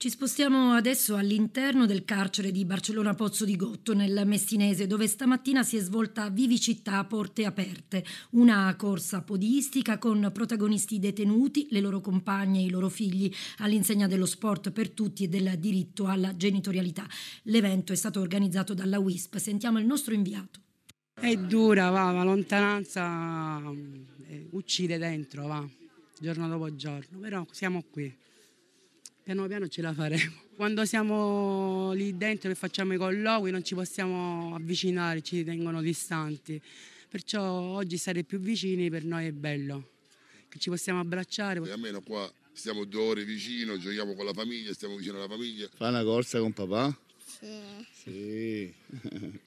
Ci spostiamo adesso all'interno del carcere di Barcellona Pozzo di Gotto nel Messinese dove stamattina si è svolta Vivicità Porte Aperte, una corsa podistica con protagonisti detenuti, le loro compagne e i loro figli all'insegna dello sport per tutti e del diritto alla genitorialità. L'evento è stato organizzato dalla WISP. Sentiamo il nostro inviato. È dura, va, la lontananza eh, uccide dentro, va, giorno dopo giorno, però siamo qui piano piano ce la faremo. Quando siamo lì dentro e facciamo i colloqui non ci possiamo avvicinare, ci tengono distanti. Perciò oggi stare più vicini per noi è bello, che ci possiamo abbracciare. E almeno qua stiamo due ore vicino, giochiamo con la famiglia, stiamo vicino alla famiglia. Fa una corsa con papà? Sì. Sì.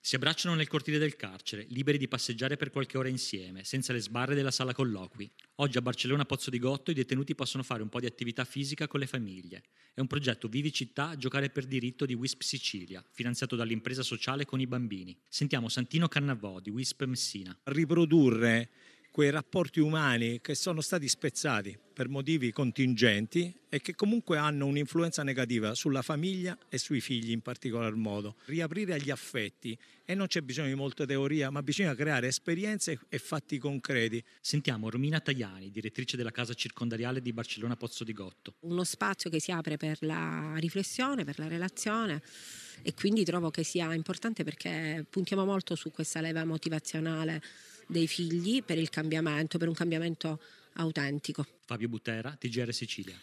Si abbracciano nel cortile del carcere, liberi di passeggiare per qualche ora insieme, senza le sbarre della sala colloqui. Oggi a Barcellona Pozzo di Gotto i detenuti possono fare un po' di attività fisica con le famiglie. È un progetto Vivi Città, giocare per diritto di Wisp Sicilia, finanziato dall'impresa sociale con i bambini. Sentiamo Santino Cannavò di Wisp Messina. Riprodurre quei rapporti umani che sono stati spezzati per motivi contingenti e che comunque hanno un'influenza negativa sulla famiglia e sui figli in particolar modo. Riaprire agli affetti e non c'è bisogno di molta teoria, ma bisogna creare esperienze e fatti concreti. Sentiamo Romina Tajani, direttrice della casa circondariale di Barcellona Pozzo di Gotto. Uno spazio che si apre per la riflessione, per la relazione e quindi trovo che sia importante perché puntiamo molto su questa leva motivazionale dei figli per il cambiamento, per un cambiamento autentico. Fabio Butera, TGR Sicilia.